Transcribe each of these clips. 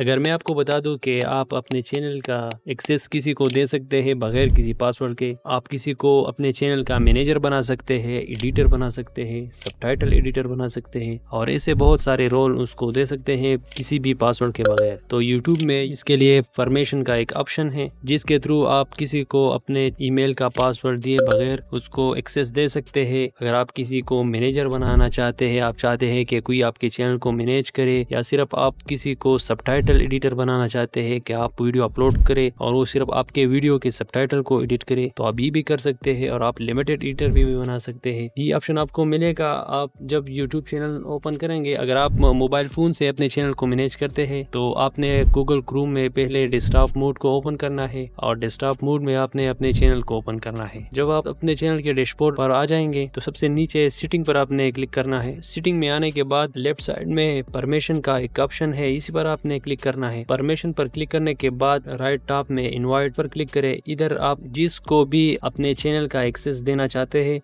अगर मैं आपको बता दूं कि आप अपने चैनल का एक्सेस किसी को दे सकते हैं बगैर किसी पासवर्ड के आप किसी को अपने चैनल का मैनेजर बना सकते हैं एडिटर बना सकते हैं सबटाइटल एडिटर बना सकते हैं और ऐसे बहुत सारे रोल उसको दे सकते हैं किसी भी पासवर्ड के बगैर तो यूट्यूब में इसके लिए परमिशन का एक ऑप्शन है जिसके थ्रू आप किसी को अपने ई का पासवर्ड दिए बगैर उसको एक्सेस दे सकते हैं अगर आप किसी को मैनेजर बनाना चाहते हैं आप चाहते हैं कि कोई आपके चैनल को मैनेज करे या सिर्फ आप किसी को सब सबटाइटल एडिटर बनाना चाहते हैं कि आप वीडियो अपलोड करें और वो सिर्फ आपके वीडियो के सबटाइटल को एडिट करे तो आप ये भी कर सकते हैं और आप लिमिटेड एडिटर भी, भी बना सकते हैं ये ऑप्शन आपको मिलेगा आप जब यूट्यूब चैनल ओपन करेंगे अगर आप मोबाइल फ़ोन से अपने चैनल को मैनेज करते हैं तो आपने गूगल क्रूम में पहले डेस्कटॉप मोड को ओपन करना है और डेस्कटॉप मोड में आपने अपने चैनल को ओपन करना है जब आप अपने चैनल के डैशबोर्ड पर आ जाएंगे तो सबसे नीचे सेटिंग पर आपने क्लिक करना है सेटिंग में आने के बाद लेफ्ट साइड में परमिशन का एक ऑप्शन है इसी पर आपने क्लिक क्लिक करना है परमिशन पर क्लिक करने के बाद राइट टॉप में इनवाइट पर क्लिक करें इधर आप जिसको भी अपने चैनल का एक्सेस देना चाहते हैं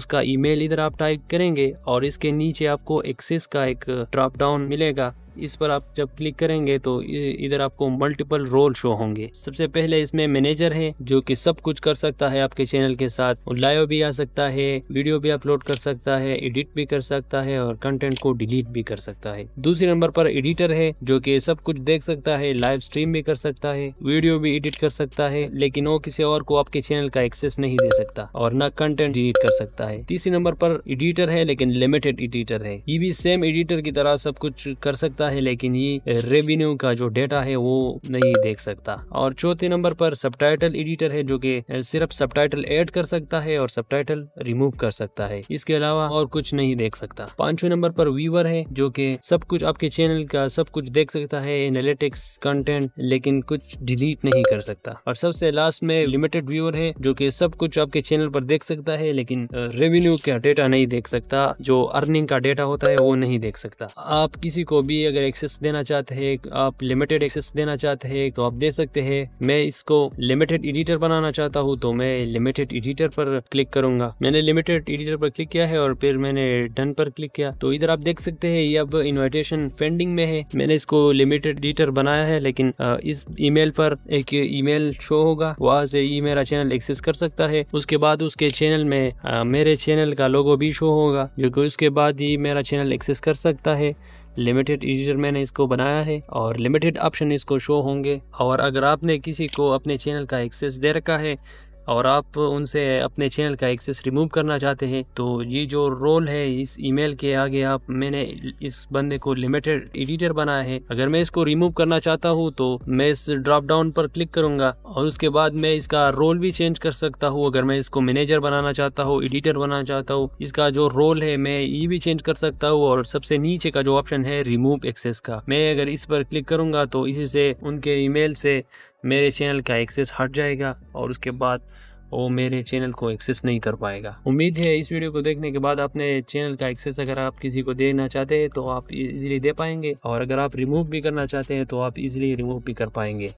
उसका ईमेल इधर आप टाइप करेंगे और इसके नीचे आपको एक्सेस का एक ड्रॉप डाउन मिलेगा इस पर आप जब क्लिक करेंगे तो इधर आपको मल्टीपल रोल शो होंगे सबसे पहले इसमें मैनेजर है जो कि सब कुछ कर सकता है आपके चैनल के साथ लाइव भी आ सकता है वीडियो भी अपलोड कर सकता है एडिट भी कर सकता है और कंटेंट को डिलीट भी कर सकता है दूसरे नंबर पर एडिटर है जो कि सब कुछ देख सकता है लाइव स्ट्रीम भी कर सकता है वीडियो भी एडिट कर सकता है लेकिन वो किसी और को आपके चैनल का एक्सेस नहीं दे सकता और न कंटेंट डिलीट कर सकता है तीसरे नंबर पर एडिटर है लेकिन लिमिटेड एडिटर है ये भी सेम एडिटर की तरह सब कुछ कर सकता सकता है लेकिन ये रेवेन्यू का जो डेटा है वो नहीं देख सकता और चौथे नंबर पर सब एडिटर है जो कि सिर्फ सब ऐड कर सकता है और सब रिमूव कर सकता है इसके अलावा और कुछ नहीं देख सकता पांचवें नंबर पर वीवर है जो कि सब कुछ आपके चैनल का सब कुछ देख सकता है एनालिटिक्स कंटेंट लेकिन कुछ डिलीट नहीं कर सकता और सबसे लास्ट में लिमिटेड व्यूअर है जो कि सब कुछ आपके चैनल पर देख सकता है लेकिन रेवेन्यू का डेटा नहीं देख सकता जो अर्निंग का डेटा होता है वो नहीं देख सकता आप किसी को भी अगर अगर एक्सेस देना चाहते हैं आप लिमिटेड एक्सेस देना चाहते हैं तो आप दे सकते हैं मैं इसको लिमिटेड एडिटर बनाना चाहता हूँ तो मैं लिमिटेड एडिटर पर क्लिक करूंगा मैंने लिमिटेड एडिटर पर क्लिक किया है और फिर मैंने डन पर क्लिक किया तो इधर आप देख सकते हैं ये अब इन्विटेशन पेंडिंग में है मैंने इसको लिमिटेड एडिटर बनाया है लेकिन इस ईमेल पर एक ईमेल शो होगा वहाँ से ये मेरा चैनल एक्सेस कर सकता है उसके बाद उसके चैनल में मेरे चैनल का लोगो भी शो होगा जो कि उसके बाद ही मेरा चैनल एक्सेस कर सकता है लिमिटेड यूजर मैंने इसको बनाया है और लिमिटेड ऑप्शन इसको शो होंगे और अगर आपने किसी को अपने चैनल का एक्सेस दे रखा है और आप उनसे अपने चैनल का एक्सेस रिमूव करना चाहते हैं तो ये जो रोल है इस ईमेल के आगे आप मैंने इस बंदे को लिमिटेड एडिटर बनाया है अगर मैं इसको रिमूव करना चाहता हूँ तो मैं इस ड्रॉप डाउन पर क्लिक करूंगा और उसके बाद मैं इसका रोल भी चेंज कर सकता हूँ अगर मैं इसको मैनेजर बनाना चाहता हूँ एडिटर बनाना चाहता हूँ इसका जो रोल है मैं ये भी चेंज कर सकता हूँ और सबसे नीचे का जो ऑप्शन है रिमूव एक्सेस का मैं अगर इस पर क्लिक करूंगा तो इसी से उनके ईमेल से मेरे चैनल का एक्सेस हट जाएगा और उसके बाद वो मेरे चैनल को एक्सेस नहीं कर पाएगा उम्मीद है इस वीडियो को देखने के बाद अपने चैनल का एक्सेस अगर आप किसी को देना चाहते हैं तो आप इजीली दे पाएंगे और अगर आप रिमूव भी करना चाहते हैं तो आप इजीली रिमूव भी कर पाएंगे